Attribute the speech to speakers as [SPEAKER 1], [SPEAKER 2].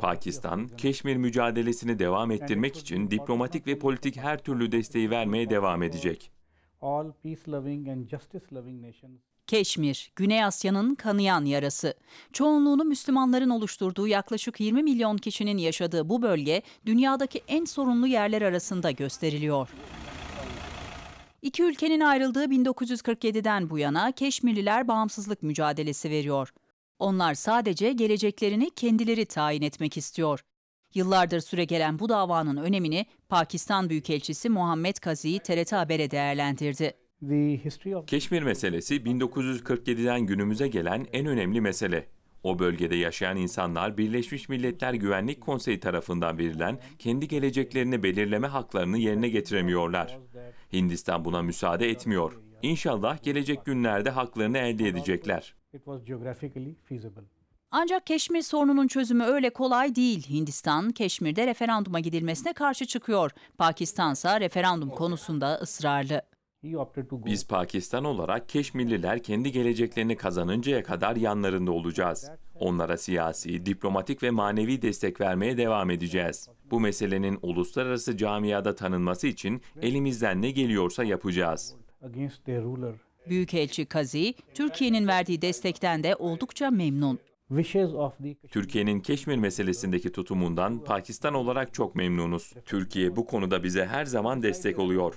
[SPEAKER 1] Pakistan, Keşmir mücadelesini devam ettirmek için diplomatik ve politik her türlü desteği vermeye devam edecek.
[SPEAKER 2] Keşmir, Güney Asya'nın kanayan yarası. Çoğunluğunu Müslümanların oluşturduğu yaklaşık 20 milyon kişinin yaşadığı bu bölge dünyadaki en sorunlu yerler arasında gösteriliyor. İki ülkenin ayrıldığı 1947'den bu yana Keşmirliler bağımsızlık mücadelesi veriyor. Onlar sadece geleceklerini kendileri tayin etmek istiyor. Yıllardır süregelen bu davanın önemini Pakistan Büyükelçisi Muhammed Kazi TRT Haber'e değerlendirdi.
[SPEAKER 1] Keşmir meselesi 1947'den günümüze gelen en önemli mesele. O bölgede yaşayan insanlar Birleşmiş Milletler Güvenlik Konseyi tarafından verilen kendi geleceklerini belirleme haklarını yerine getiremiyorlar. Hindistan buna müsaade etmiyor. İnşallah gelecek günlerde haklarını elde edecekler.
[SPEAKER 2] Ancak Keşmir sorununun çözümü öyle kolay değil. Hindistan, Keşmir'de referanduma gidilmesine karşı çıkıyor. Pakistan ise referandum konusunda ısrarlı.
[SPEAKER 1] Biz Pakistan olarak Keşmirliler kendi geleceklerini kazanıncaya kadar yanlarında olacağız. Onlara siyasi, diplomatik ve manevi destek vermeye devam edeceğiz. Bu meselenin uluslararası camiada tanınması için elimizden ne geliyorsa yapacağız.
[SPEAKER 2] Büyükelçi Kazi, Türkiye'nin verdiği destekten de oldukça memnun.
[SPEAKER 1] Türkiye'nin Keşmir meselesindeki tutumundan Pakistan olarak çok memnunuz. Türkiye bu konuda bize her zaman destek oluyor.